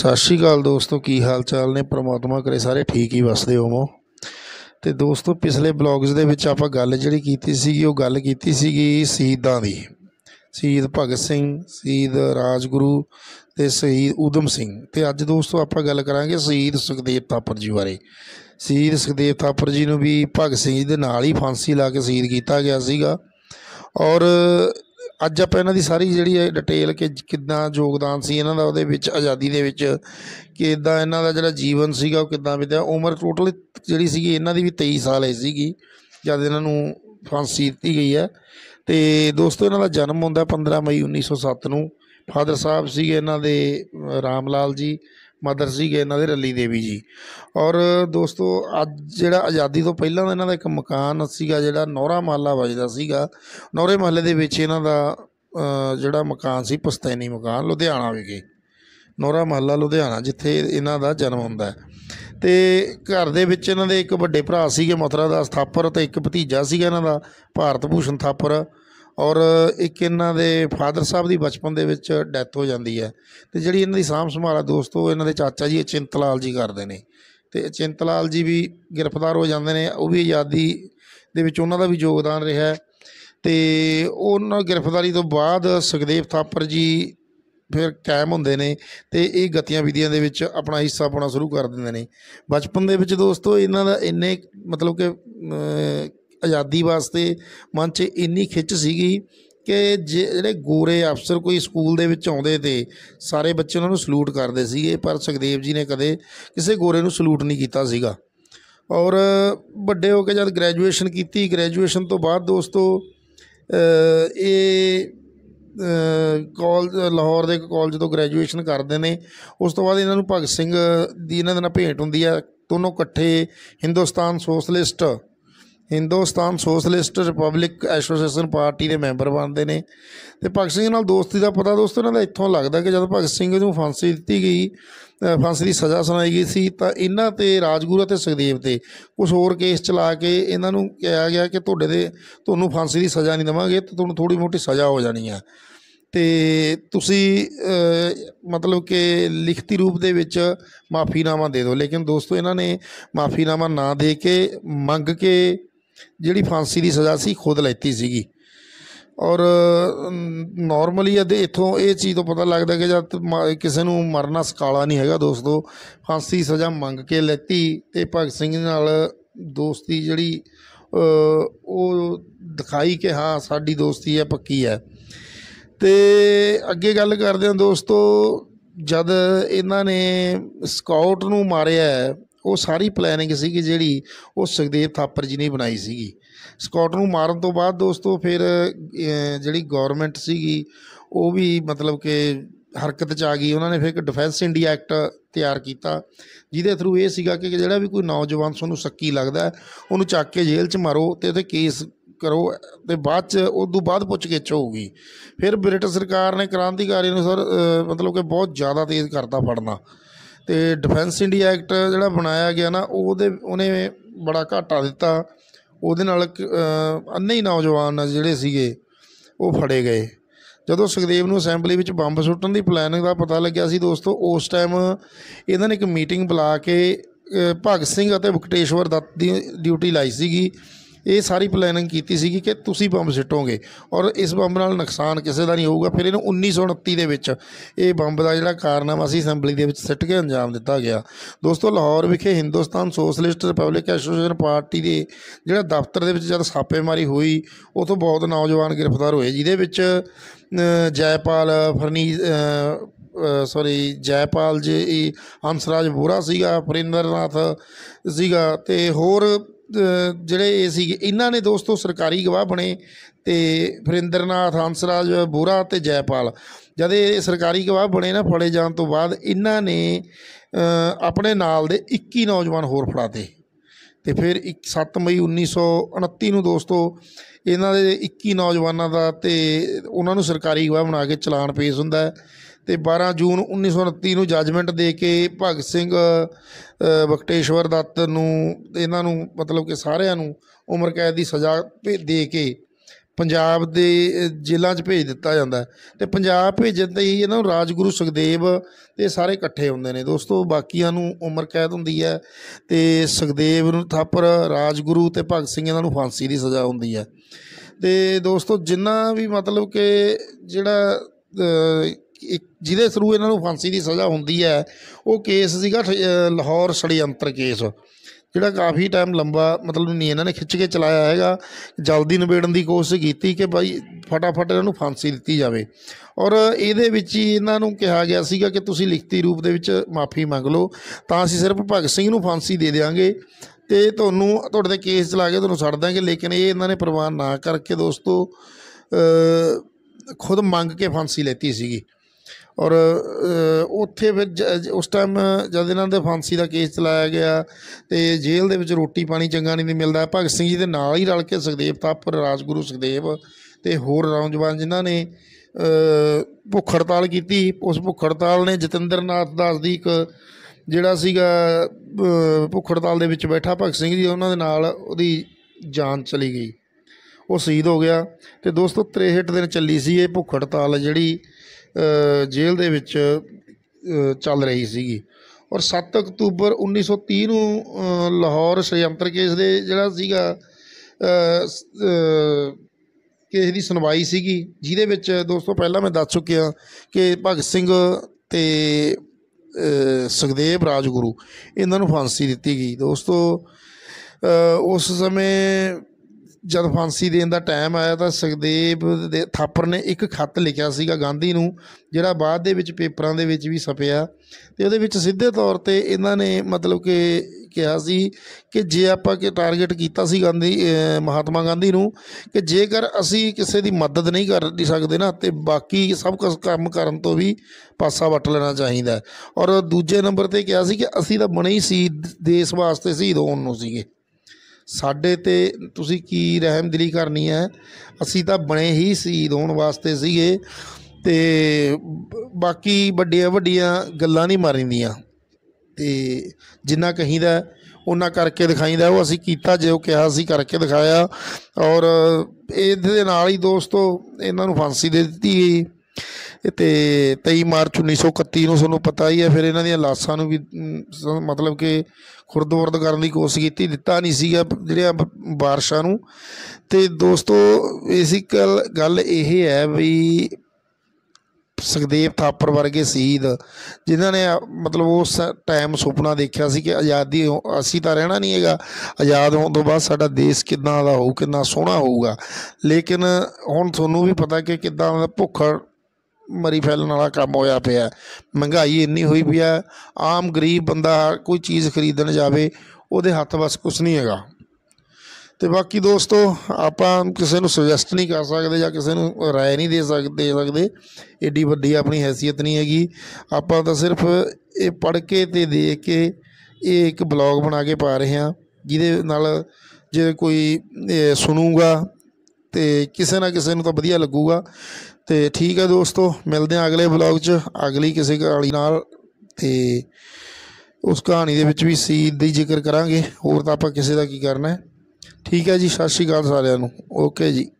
ਸਤਿ ਸ਼੍ਰੀ ਅਕਾਲ ਦੋਸਤੋ ਕੀ ਹਾਲ ਚਾਲ ਨੇ ਪ੍ਰਮਾਤਮਾ ਕਰੇ ਸਾਰੇ ਠੀਕ ਹੀ ਵਸਦੇ ਹੋਵੋ ਤੇ ਦੋਸਤੋ ਪਿਛਲੇ ਬਲੌਗਸ ਦੇ ਵਿੱਚ ਆਪਾਂ ਗੱਲ ਜਿਹੜੀ ਕੀਤੀ ਸੀਗੀ ਉਹ ਗੱਲ ਕੀਤੀ ਸੀਗੀ ਸੀਦਾਂ ਦੀ ਸੀਦ ਭਗਤ ਸਿੰਘ ਸੀਦ ਰਾਜਗੁਰੂ ਤੇ ਸ਼ਹੀਦ ਉਦਮ ਸਿੰਘ ਤੇ ਅੱਜ ਦੋਸਤੋ ਆਪਾਂ ਗੱਲ ਕਰਾਂਗੇ ਸ਼ਹੀਦ ਸੁਖਦੇਵ ਥਾਪਰ ਜੀ ਬਾਰੇ ਸ਼ਹੀਦ ਸੁਖਦੇਵ ਥਾਪਰ ਜੀ ਨੂੰ ਵੀ ਭਗਤ ਸਿੰਘ ਜੀ ਦੇ ਨਾਲ ਹੀ ਫਾਂਸੀ ਲਾ ਕੇ ਸ਼ਹੀਦ ਕੀਤਾ ਗਿਆ ਸੀਗਾ ਔਰ ਅੱਜ ਆਪਾਂ ਇਹਨਾਂ ਦੀ ਸਾਰੀ ਜਿਹੜੀ ਹੈ ਡਿਟੇਲ ਕਿ ਕਿੱਦਾਂ ਯੋਗਦਾਨ ਸੀ ਇਹਨਾਂ ਦਾ ਉਹਦੇ ਵਿੱਚ ਆਜ਼ਾਦੀ ਦੇ ਵਿੱਚ ਕਿ ਇਦਾਂ ਇਹਨਾਂ ਦਾ ਜਿਹੜਾ ਜੀਵਨ ਸੀਗਾ ਉਹ ਕਿੱਦਾਂ ਬਿਤਿਆ ਉਮਰ ਟੋਟਲ ਜਿਹੜੀ ਸੀਗੀ ਇਹਨਾਂ ਦੀ ਵੀ 23 ਸਾਲ ਹੈ ਸੀਗੀ ਜਦ ਇਹਨਾਂ ਨੂੰ ਫਾਂਸੀ ਦਿੱਤੀ ਗਈ ਹੈ ਤੇ ਦੋਸਤੋ ਇਹਨਾਂ ਦਾ ਜਨਮ ਹੁੰਦਾ 15 ਮਈ 1907 ਨੂੰ ਫਾਦਰ ਸਾਹਿਬ ਸੀਗੇ ਇਹਨਾਂ ਦੇ ਰਾਮ ਲਾਲ ਜੀ ਮਦਰ ਸੀਗੇ ਇਹਨਾਂ ਦੇ ਰੱਲੀ ਦੇਵੀ ਜੀ ਔਰ ਦੋਸਤੋ ਅੱਜ ਜਿਹੜਾ ਆਜ਼ਾਦੀ ਤੋਂ ਪਹਿਲਾਂ ਦਾ ਇਹਨਾਂ ਦਾ ਇੱਕ ਮਕਾਨ ਸੀਗਾ ਜਿਹੜਾ ਨੌਰਾ ਮਹੱਲਾ ਵੱਜਦਾ ਸੀਗਾ ਨੌਰੇ ਮਹੱਲੇ ਦੇ ਵਿੱਚ ਇਹਨਾਂ ਦਾ ਜਿਹੜਾ ਮਕਾਨ ਸੀ ਪਸਤੈਨੀ ਮਕਾਨ ਲੁਧਿਆਣਾ ਵਿਖੇ ਨੌਰਾ ਮਹੱਲਾ ਲੁਧਿਆਣਾ ਜਿੱਥੇ ਇਹਨਾਂ ਦਾ ਜਨਮ ਹੁੰਦਾ ਹੈ ਤੇ ਘਰ ਦੇ ਵਿੱਚ ਇਹਨਾਂ ਦੇ ਇੱਕ ਵੱਡੇ ਭਰਾ ਸੀਗੇ ਮਥਰਾ ਦਾ ਸਥਾਪਰ ਤੇ ਇੱਕ ਭਤੀਜਾ ਸੀਗਾ ਇਹਨਾਂ ਦਾ ਭਾਰਤ ਭੂਸ਼ਣ ਥਾਪਰ ਔਰ ਇੱਕ ਇਹਨਾਂ ਦੇ ਫਾਦਰ ਸਾਹਿਬ ਦੀ ਬਚਪਨ ਦੇ ਵਿੱਚ ਡੈਥ ਹੋ ਜਾਂਦੀ ਹੈ ਤੇ ਜਿਹੜੀ ਇਹਨਾਂ ਦੀ ਸਾਂਭ ਸੰਭਾਲਾ ਦੋਸਤੋ ਇਹਨਾਂ ਦੇ ਚਾਚਾ ਜੀ ਅਚਿੰਤ ਲਾਲ ਜੀ ਕਰਦੇ ਨੇ ਤੇ ਅਚਿੰਤ ਲਾਲ ਜੀ ਵੀ ਗ੍ਰਿਫਤਾਰ ਹੋ ਜਾਂਦੇ ਨੇ ਉਹ ਵੀ ਆਜ਼ਾਦੀ ਦੇ ਵਿੱਚ ਉਹਨਾਂ ਦਾ ਵੀ ਯੋਗਦਾਨ ਰਿਹਾ ਤੇ ਉਹਨਾਂ ਗ੍ਰਿਫਤਾਰੀ ਤੋਂ ਬਾਅਦ ਸੁਖਦੇਵ ਥਾਪਰ ਜੀ ਫਿਰ ਕਾਇਮ ਹੁੰਦੇ ਨੇ ਤੇ ਇਹ ਗਤੀਆਂ ਵਿਧੀਆਂ ਦੇ ਵਿੱਚ ਆਪਣਾ ਹਿੱਸਾ ਪਾਉਣਾ ਸ਼ੁਰੂ ਕਰ ਦਿੰਦੇ ਨੇ ਬਚਪਨ ਦੇ ਵਿੱਚ ਦੋਸਤੋ ਇਹਨਾਂ ਦਾ ਇੰਨੇ ਮਤਲਬ ਕਿ ਆਜ਼ਾਦੀ ਵਾਸਤੇ ਮਨ 'ਚ ਇੰਨੀ ਖਿੱਚ ਸੀਗੀ ਕਿ ਜਿਹੜੇ ਗੋਰੇ ਅਫਸਰ ਕੋਈ ਸਕੂਲ ਦੇ ਵਿੱਚ ਆਉਂਦੇ ਤੇ ਸਾਰੇ ਬੱਚੇ ਉਹਨਾਂ ਨੂੰ ਸਲੂਟ ਕਰਦੇ ਸੀਗੇ ਪਰ ਸੁਖਦੇਵ ਜੀ ਨੇ ਕਦੇ ਕਿਸੇ ਗੋਰੇ ਨੂੰ ਸਲੂਟ ਨਹੀਂ ਕੀਤਾ ਸੀਗਾ ਔਰ ਵੱਡੇ ਹੋ ਕੇ ਜਦ ਗ੍ਰੈਜੂਏਸ਼ਨ ਕੀਤੀ ਗ੍ਰੈਜੂਏਸ਼ਨ ਤੋਂ ਬਾਅਦ ਦੋਸਤੋ ਇਹ ਕਾਲਜ ਲਾਹੌਰ ਦੇ ਕਾਲਜ ਤੋਂ ਗ੍ਰੈਜੂਏਸ਼ਨ ਕਰਦੇ ਨੇ ਉਸ ਤੋਂ ਬਾਅਦ ਇਹਨਾਂ ਨੂੰ ਭਗਤ ਸਿੰਘ ਦੀ ਇਹਨਾਂ ਦੇ ਨਾਲ ਭੇਟ ਹੁੰਦੀ ਆ ਦੋਨੋਂ ਇਕੱਠੇ Hindustan socialist Hindustan socialist republic association party ਦੇ ਮੈਂਬਰ ਬਣਦੇ ਨੇ ਤੇ ਭਗਤ ਸਿੰਘ ਨਾਲ ਦੋਸਤੀ ਦਾ ਪਤਾ ਦੋਸਤੋ ਇਹਨਾਂ ਦਾ ਇੱਥੋਂ ਲੱਗਦਾ ਕਿ ਜਦ ਭਗਤ ਸਿੰਘ ਨੂੰ ਫਾਂਸੀ ਦਿੱਤੀ ਗਈ ਫਾਂਸੀ ਦੀ ਸਜ਼ਾ ਸੁਣਾਈ ਗਈ ਸੀ ਤਾਂ ਇਹਨਾਂ ਤੇ ਰਾਜਗੁਰੂ ਅਤੇ ਸੁਖਦੇਵ ਤੇ ਉਸ ਹੋਰ ਕੇਸ ਚਲਾ ਕੇ ਇਹਨਾਂ ਨੂੰ ਕਿਹਾ ਗਿਆ ਕਿ ਤੁਹਾਡੇ ਦੇ ਤੁਹਾਨੂੰ ਫਾਂਸੀ ਦੀ ਸਜ਼ਾ ਨਹੀਂ ਦਵਾਂਗੇ ਤੇ ਤੁਹਾਨੂੰ ਥੋੜੀ ਮੋਟੀ ਸਜ਼ਾ ਹੋ ਜਾਣੀ ਹੈ ਤੇ ਤੁਸੀਂ ਮਤਲਬ ਕਿ ਲਿਖਤੀ ਰੂਪ ਦੇ ਵਿੱਚ ਮਾਫੀਨਾਮਾ ਦੇ ਦਿਓ ਲੇਕਿਨ ਦੋਸਤੋ ਇਹਨਾਂ ਨੇ ਮਾਫੀਨਾਮਾ ਨਾ ਦੇ ਕੇ ਮੰਗ ਕੇ ਜਿਹੜੀ ਫਾਂਸੀ ਦੀ ਸਜ਼ਾ ਸੀ ਖੁਦ ਲੈਤੀ ਸੀਗੀ ਔਰ ਨਾਰਮਲੀ ਅਦੇ ਇਥੋਂ ਇਹ ਚੀਜ਼ ਤੋਂ ਪਤਾ ਲੱਗਦਾ ਕਿ ਜਦ ਕਿਸੇ ਨੂੰ ਮਰਨਾ ਸਕਾਲਾ ਨਹੀਂ ਹੈਗਾ ਦੋਸਤੋ ਫਾਂਸੀ ਸਜ਼ਾ ਮੰਗ ਕੇ ਲੈਤੀ ਤੇ ਭਗਤ ਸਿੰਘ ਨਾਲ ਦੋਸਤੀ ਜਿਹੜੀ ਉਹ ਦਿਖਾਈ ਕਿ ਹਾਂ ਸਾਡੀ ਦੋਸਤੀ ਹੈ ਪੱਕੀ ਹੈ ਤੇ ਅੱਗੇ ਗੱਲ ਕਰਦੇ ਹਾਂ ਦੋਸਤੋ ਜਦ ਇਹਨਾਂ ਨੇ ਸਕਾਊਟ ਨੂੰ ਮਾਰਿਆ ਉਹ ਸਾਰੀ ਪਲੈਨਿੰਗ ਸੀਗੀ ਜਿਹੜੀ ਉਹ ਸੁਖਦੇਵ ਥਾਪਰ ਜੀ ਨੇ ਬਣਾਈ ਸੀਗੀ ਸਕਾਟ ਨੂੰ ਮਾਰਨ ਤੋਂ ਬਾਅਦ ਦੋਸਤੋ ਫਿਰ ਜਿਹੜੀ ਗਵਰਨਮੈਂਟ ਸੀਗੀ ਉਹ ਵੀ ਮਤਲਬ ਕਿ ਹਰਕਤ ਚ ਆ ਗਈ ਉਹਨਾਂ ਨੇ ਫਿਰ ਇੱਕ ਡਿਫੈਂਸ ਇੰਡੀਆ ਐਕਟ ਤਿਆਰ ਕੀਤਾ ਜਿਹਦੇ ਥਰੂ ਇਹ ਸੀਗਾ ਕਿ ਜਿਹੜਾ ਵੀ ਕੋਈ ਨੌਜਵਾਨ ਤੁਹਾਨੂੰ ਸੱਕੀ ਲੱਗਦਾ ਉਹਨੂੰ ਚੱਕ ਕੇ ਜੇਲ੍ਹ 'ਚ ਮਾਰੋ ਤੇ ਉਹਦੇ ਕੇਸ ਕਰੋ ਤੇ ਬਾਅਦ ਚ ਉਸ ਤੋਂ ਬਾਅਦ ਪੁੱਛ ਕੇ ਹੋਊਗੀ ਫਿਰ ਬ੍ਰਿਟਿਸ਼ ਸਰਕਾਰ ਨੇ ਕ੍ਰਾਂਤੀਕਾਰੀ ਨੂੰ ਸਰ ਮਤਲਬ ਕਿ ਬਹੁਤ ਜ਼ਿਆਦਾ ਤੇਜ਼ ਕਰਤਾ ਫੜਨਾ ਤੇ ਡਿਫੈਂਸ ਇੰਡੀਆ ਐਕਟ ਜਿਹੜਾ ਬਣਾਇਆ ਗਿਆ ਨਾ ਉਹਦੇ ਉਹਨੇ ਬੜਾ ਘਾਟਾ ਦਿੱਤਾ ਉਹਦੇ ਨਾਲ ਅੰਨੇ ਹੀ ਨੌਜਵਾਨ ਜਿਹੜੇ ਸੀਗੇ ਉਹ ਫੜੇ ਗਏ ਜਦੋਂ ਸੁਖਦੇਵ ਨੂੰ ਅਸੈਂਬਲੀ ਵਿੱਚ ਬੰਬ ਸੁੱਟਣ ਦੀ ਪਲੈਨਿੰਗ ਦਾ ਪਤਾ ਲੱਗਿਆ ਸੀ ਦੋਸਤੋ ਉਸ ਟਾਈਮ ਇਹਨਾਂ ਨੇ ਇੱਕ ਮੀਟਿੰਗ ਬੁਲਾ ਕੇ ਭਗਤ ਸਿੰਘ ਅਤੇ ਬੁਕਟੇਸ਼ਵਰ ਦੱਤ ਦੀ ਡਿਊਟੀ ਲਾਈ ਸੀਗੀ ਇਹ ਸਾਰੀ ਪਲੈਨਿੰਗ ਕੀਤੀ ਸੀਗੀ ਕਿ ਤੁਸੀਂ ਬੰਬ ਸਿੱਟੋਗੇ ਔਰ ਇਸ ਬੰਬ ਨਾਲ ਨੁਕਸਾਨ ਕਿਸੇ ਦਾ ਨਹੀਂ ਹੋਊਗਾ ਫਿਰ ਇਹਨੂੰ 1929 ਦੇ ਵਿੱਚ ਇਹ ਬੰਬ ਦਾ ਜਿਹੜਾ ਕਾਰਨਾਮਾ ਸੀ ਅਸੈਂਬਲੀ ਦੇ ਵਿੱਚ ਸਿੱਟ ਕੇ ਅੰਜਾਮ ਦਿੱਤਾ ਗਿਆ ਦੋਸਤੋ ਲਾਹੌਰ ਵਿਖੇ Hindustan socialist republic association party ਦੇ ਜਿਹੜਾ ਦਫ਼ਤਰ ਦੇ ਵਿੱਚ ਜਦ ਛਾਪੇਮਾਰੀ ਹੋਈ ਉਥੋਂ ਬਹੁਤ ਨੌਜਵਾਨ ਗ੍ਰਿਫਤਾਰ ਹੋਏ ਜਿਹਦੇ ਵਿੱਚ ਜੈਪਾਲ ਫਰਨੀ ਸੌਰੀ ਜੈਪਾਲ ਜੀ ਹੰਸਰਾਜ ਬੋਰਾ ਸੀਗਾ ਫਰਿੰਦਰਨਾਥ ਸੀਗਾ ਤੇ ਹੋਰ ਜਿਹੜੇ ਇਹ ਸੀ ਇਹਨਾਂ ਨੇ ਦੋਸਤੋ ਸਰਕਾਰੀ ਗਵਾਹ ਬਣੇ ਤੇ ਫਰਿੰਦਰਨਾਥ ਹੰਸਰਾਜ ਬੂਰਾ ਤੇ ਜੈਪਾਲ ਜਦ ਇਹ ਸਰਕਾਰੀ ਗਵਾਹ ਬਣੇ ਨਾ ਫੜੇ ਜਾਣ ਤੋਂ ਬਾਅਦ ਇਹਨਾਂ ਨੇ ਆਪਣੇ ਨਾਲ ਦੇ 21 ਨੌਜਵਾਨ ਹੋਰ ਫੜਾਤੇ ਤੇ ਫਿਰ 7 ਮਈ 1929 ਨੂੰ ਦੋਸਤੋ ਇਹਨਾਂ ਦੇ 21 ਨੌਜਵਾਨਾਂ ਦਾ ਤੇ ਉਹਨਾਂ ਨੂੰ ਸਰਕਾਰੀ ਗਵਾਹ ਬਣਾ ਕੇ ਚਲਾਨ ਪੇਸ਼ ਹੁੰਦਾ ਹੈ ਤੇ 12 ਜੂਨ 1929 ਨੂੰ ਜੱਜਮੈਂਟ ਦੇ ਕੇ ਭਗਤ ਸਿੰਘ ਬਖਟੇਸ਼ਵਰ ਦੱਤ ਨੂੰ ਇਹਨਾਂ ਨੂੰ ਮਤਲਬ ਕਿ ਸਾਰਿਆਂ ਨੂੰ ਉਮਰ ਕੈਦ ਦੀ ਸਜ਼ਾ ਦੇ ਕੇ ਪੰਜਾਬ ਦੇ ਜ਼ਿਲ੍ਹਾ 'ਚ ਭੇਜ ਦਿੱਤਾ ਜਾਂਦਾ ਤੇ ਪੰਜਾਬ ਭੇਜਣ ਤੇ ਹੀ ਇਹਨਾਂ ਨੂੰ ਰਾਜਗੁਰੂ ਸੁਖਦੇਵ ਤੇ ਸਾਰੇ ਇਕੱਠੇ ਹੁੰਦੇ ਨੇ ਦੋਸਤੋ ਬਾਕੀਆਂ ਨੂੰ ਉਮਰ ਕੈਦ ਹੁੰਦੀ ਹੈ ਤੇ ਸੁਖਦੇਵ ਨੂੰ ਥਾਪਰ ਰਾਜਗੁਰੂ ਤੇ ਭਗਤ ਸਿੰਘ ਇਹਨਾਂ ਨੂੰ ਫਾਂਸੀ ਦੀ ਸਜ਼ਾ ਹੁੰਦੀ ਹੈ ਤੇ ਦੋਸਤੋ ਜਿੰਨਾ ਵੀ ਮਤਲਬ ਕਿ ਜਿਹੜਾ ਜਿਹਦੇ ਥਰੂ ਇਹਨਾਂ ਨੂੰ ਫਾਂਸੀ ਦੀ ਸਜ਼ਾ ਹੁੰਦੀ ਹੈ ਉਹ ਕੇਸ ਸੀਗਾ ਲਾਹੌਰ ਸੜਿਅੰਤਰ ਕੇਸ ਜਿਹੜਾ ਕਾਫੀ ਟਾਈਮ ਲੰਬਾ ਮਤਲਬ ਨਹੀਂ ਇਹਨਾਂ ਨੇ ਖਿੱਚ ਕੇ ਚਲਾਇਆ ਹੈਗਾ ਜਲਦੀ ਨਿਬੇੜਨ ਦੀ ਕੋਸ਼ਿਸ਼ ਕੀਤੀ ਕਿ ਭਾਈ ਫਟਾਫਟ ਇਹਨਾਂ ਨੂੰ ਫਾਂਸੀ ਦਿੱਤੀ ਜਾਵੇ ਔਰ ਇਹਦੇ ਵਿੱਚ ਹੀ ਇਹਨਾਂ ਨੂੰ ਕਿਹਾ ਗਿਆ ਸੀਗਾ ਕਿ ਤੁਸੀਂ ਲਿਖਤੀ ਰੂਪ ਦੇ ਵਿੱਚ ਮਾਫੀ ਮੰਗ ਲਓ ਤਾਂ ਅਸੀਂ ਸਿਰਫ ਭਗਤ ਸਿੰਘ ਨੂੰ ਫਾਂਸੀ ਦੇ ਦੇਵਾਂਗੇ ਤੇ ਤੁਹਾਨੂੰ ਤੁਹਾਡੇ ਤੇ ਕੇਸ ਚਲਾ ਕੇ ਤੁਹਾਨੂੰ ਛੱਡ ਦਾਂਗੇ ਲੇਕਿਨ ਇਹ ਇਹਨਾਂ ਨੇ ਪ੍ਰਵਾਨ ਨਾ ਕਰਕੇ ਦੋਸਤੋ ਖੁਦ ਮੰਗ ਕੇ ਫਾਂਸੀ ਲੈਤੀ ਸੀਗੀ ਔਰ ਉੱਥੇ ਫਿਰ ਉਸ ਟਾਈਮ ਜਦ ਇਹਨਾਂ ਦੇ ਫਾਂਸੀ ਦਾ ਕੇਸ ਚਲਾਇਆ ਗਿਆ ਤੇ ਜੇਲ੍ਹ ਦੇ ਵਿੱਚ ਰੋਟੀ ਪਾਣੀ ਚੰਗਾ ਨਹੀਂ ਮਿਲਦਾ ਭਗਤ ਸਿੰਘ ਜੀ ਦੇ ਨਾਲ ਹੀ ਰਲ ਕੇ ਸੁਖਦੇਵ ਤਾਪਰ ਰਾਜਗੁਰੂ ਸੁਖਦੇਵ ਤੇ ਹੋਰ ਰੌਂਜਵਾਨ ਜਿਨ੍ਹਾਂ ਨੇ ਭੁੱਖ ਹੜਤਾਲ ਕੀਤੀ ਉਸ ਭੁੱਖ ਹੜਤਾਲ ਨੇ ਜਤਿੰਦਰਨਾਥ ਦਾਸ ਦੀ ਇੱਕ ਜਿਹੜਾ ਸੀਗਾ ਭੁੱਖ ਹੜਤਾਲ ਦੇ ਵਿੱਚ ਬੈਠਾ ਭਗਤ ਸਿੰਘ ਜੀ ਉਹਨਾਂ ਦੇ ਨਾਲ ਉਹਦੀ ਜਾਨ ਚਲੀ ਗਈ ਉਹ ਸ਼ਹੀਦ ਹੋ ਗਿਆ ਤੇ ਦੋਸਤੋ 63 ਦਿਨ ਚੱਲੀ ਸੀ ਇਹ ਭੁੱਖ ਹੜਤਾਲ ਜਿਹੜੀ ਜੇਲ੍ਹ ਦੇ ਵਿੱਚ ਚੱਲ ਰਹੀ ਸੀਗੀ ਔਰ 7 ਅਕਤੂਬਰ 1930 ਨੂੰ ਲਾਹੌਰ ਸ਼ਯੰਤਰ ਕੇਸ ਦੇ ਜਿਹੜਾ ਸੀਗਾ ਕੇਸ ਦੀ ਸੁਣਵਾਈ ਸੀਗੀ ਜਿਹਦੇ ਵਿੱਚ ਦੋਸਤੋ ਪਹਿਲਾਂ ਮੈਂ ਦੱਸ ਚੁੱਕਿਆ ਕਿ ਭਗਤ ਸਿੰਘ ਤੇ ਸੁਖਦੇਵ ਰਾਜਗੁਰੂ ਇਹਨਾਂ ਨੂੰ ਫਾਂਸੀ ਦਿੱਤੀ ਗਈ ਦੋਸਤੋ ਉਸ ਸਮੇਂ ਜਦ ਫਾਂਸੀ ਦੇਣ ਦਾ ਟਾਈਮ ਆਇਆ ਤਾਂ ਸੁਖਦੇਵ ਦੇ ਥਾਪਰ ਨੇ ਇੱਕ ਖੱਤ ਲਿਖਿਆ ਸੀਗਾ ਗਾਂਧੀ ਨੂੰ ਜਿਹੜਾ ਬਾਅਦ ਦੇ ਵਿੱਚ ਪੇਪਰਾਂ ਦੇ ਵਿੱਚ ਵੀ ਸਪਿਆ ਤੇ ਉਹਦੇ ਵਿੱਚ ਸਿੱਧੇ ਤੌਰ ਤੇ ਇਹਨਾਂ ਨੇ ਮਤਲਬ ਕਿ ਕਿਹਾ ਸੀ ਕਿ ਜੇ ਆਪਾਂ ਕਿ ਟਾਰਗੇਟ ਕੀਤਾ ਸੀ ਗਾਂਧੀ ਮਹਾਤਮਾ ਗਾਂਧੀ ਨੂੰ ਕਿ ਜੇਕਰ ਅਸੀਂ ਕਿਸੇ ਦੀ ਮਦਦ ਨਹੀਂ ਕਰ ਸਕਦੇ ਨਾ ਤੇ ਬਾਕੀ ਸਭ ਕੁਝ ਕੰਮ ਕਰਨ ਤੋਂ ਵੀ ਪਾਸਾ ਵੱਟ ਲੈਣਾ ਚਾਹੀਦਾ ਔਰ ਦੂਜੇ ਨੰਬਰ ਤੇ ਕਿਹਾ ਸੀ ਕਿ ਅਸੀਂ ਤਾਂ ਬਣੇ ਹੀ ਸੀ ਦੇਸ਼ ਵਾਸਤੇ ਸੀ ਹੋਣ ਨੂੰ ਸੀਗੇ ਸਾਡੇ ਤੇ ਤੁਸੀਂ ਕੀ ਰਹਿਮਦਿਲੀ ਕਰਨੀ ਹੈ ਅਸੀਂ ਤਾਂ ਬਣੇ ਹੀ ਸ਼ਹੀਦ ਹੋਣ ਵਾਸਤੇ ਸੀਗੇ ਤੇ ਬਾਕੀ ਵੱਡੀਆਂ ਵੱਡੀਆਂ ਗੱਲਾਂ ਨਹੀਂ ਮਾਰੀਂਦੀਆਂ ਤੇ ਜਿੰਨਾ ਕਹੀਦਾ ਉਹਨਾਂ ਕਰਕੇ ਦਿਖਾਈਦਾ ਉਹ ਅਸੀਂ ਕੀਤਾ ਜੋ ਕਿਹਾ ਸੀ ਕਰਕੇ ਦਿਖਾਇਆ ਔਰ ਇਹਦੇ ਨਾਲ ਹੀ ਦੋਸਤੋ ਇਹਨਾਂ ਨੂੰ ਫਾਂਸੀ ਦੇ ਦਿੱਤੀ ਗਈ ਤੇ 23 ਮਾਰਚ 1931 ਨੂੰ ਤੁਹਾਨੂੰ ਪਤਾ ਹੀ ਹੈ ਫਿਰ ਇਹਨਾਂ ਦੀਆਂ ਲਾਸ਼ਾਂ ਨੂੰ ਵੀ ਮਤਲਬ ਕਿ ਖੁਰਦਵਰਦ ਕਰਨ ਦੀ ਕੋਸ਼ਿਸ਼ ਕੀਤੀ ਦਿੱਤਾ ਨਹੀਂ ਸੀਗਾ ਜਿਹੜਿਆਂ ਬਾਰਸ਼ਾਂ ਨੂੰ ਤੇ ਦੋਸਤੋ ਬੇਸਿਕਲ ਗੱਲ ਇਹ ਹੈ ਵੀ ਸੁਖਦੇਵ ਥਾਪਰ ਵਰਗੇ ਸ਼ਹੀਦ ਜਿਨ੍ਹਾਂ ਨੇ ਮਤਲਬ ਉਸ ਟਾਈਮ ਸੁਪਨਾ ਦੇਖਿਆ ਸੀ ਕਿ ਆਜ਼ਾਦੀ ਅਸੀਂ ਤਾਂ ਰਹਿਣਾ ਨਹੀਂ ਹੈਗਾ ਆਜ਼ਾਦ ਹੋਣ ਤੋਂ ਬਾਅਦ ਸਾਡਾ ਦੇਸ਼ ਕਿੰਨਾ ਦਾ ਹੋਊ ਕਿੰਨਾ ਸੋਹਣਾ ਹੋਊਗਾ ਲੇਕਿਨ ਹੁਣ ਤੁਹਾਨੂੰ ਵੀ ਪਤਾ ਕਿ ਕਿੱਦਾਂ ਦਾ ਭੁੱਖ ਮਰੀ ਫੈਲਣ ਵਾਲਾ ਕੰਮ ਹੋਇਆ ਪਿਆ ਮਹਿੰਗਾਈ ਇੰਨੀ ਹੋਈ ਪਈ ਆ ਆਮ ਗਰੀਬ ਬੰਦਾ ਕੋਈ ਚੀਜ਼ ਖਰੀਦਣ ਜਾਵੇ ਉਹਦੇ ਹੱਥ ਵਸ ਕੁਝ ਨਹੀਂ ਹੈਗਾ ਤੇ ਬਾਕੀ ਦੋਸਤੋ ਆਪਾਂ ਕਿਸੇ ਨੂੰ ਸੁਜੈਸਟ ਨਹੀਂ ਕਰ ਸਕਦੇ ਜਾਂ ਕਿਸੇ ਨੂੰ رائے ਨਹੀਂ ਦੇ ਸਕਦੇ ਲੱਗਦੇ ਸਕਦੇ ਏਡੀ ਵੱਡੀ ਆਪਣੀ ਹیثیت ਨਹੀਂ ਹੈਗੀ ਆਪਾਂ ਤਾਂ ਸਿਰਫ ਇਹ ਪੜ ਕੇ ਤੇ ਦੇਖ ਕੇ ਇਹ ਇੱਕ ਬਲੌਗ ਬਣਾ ਕੇ ਪਾ ਰਹੇ ਹਾਂ ਜਿਹਦੇ ਨਾਲ ਜੇ ਕੋਈ ਸੁਣੂਗਾ ਤੇ ਕਿਸੇ ਨਾ ਕਿਸੇ ਨੂੰ ਤਾਂ ਵਧੀਆ ਲੱਗੂਗਾ ਤੇ ਠੀਕ ਹੈ ਦੋਸਤੋ ਮਿਲਦੇ ਆ ਅਗਲੇ ਵਲੌਗ 'ਚ ਅਗਲੀ ਕਿਸੇ ਕਹਾਣੀ ਨਾਲ ਤੇ ਉਸ ਕਹਾਣੀ ਦੇ ਵਿੱਚ ਵੀ ਸੀਦ ਦੀ ਜ਼ਿਕਰ ਕਰਾਂਗੇ ਹੋਰ ਤਾਂ ਆਪਾਂ ਕਿਸੇ ਦਾ ਕੀ ਕਰਨਾ ਹੈ ਠੀਕ ਹੈ ਜੀ ਸਤਿ ਸ਼੍ਰੀ ਅਕਾਲ ਸਾਰਿਆਂ ਨੂੰ ਓਕੇ ਜੀ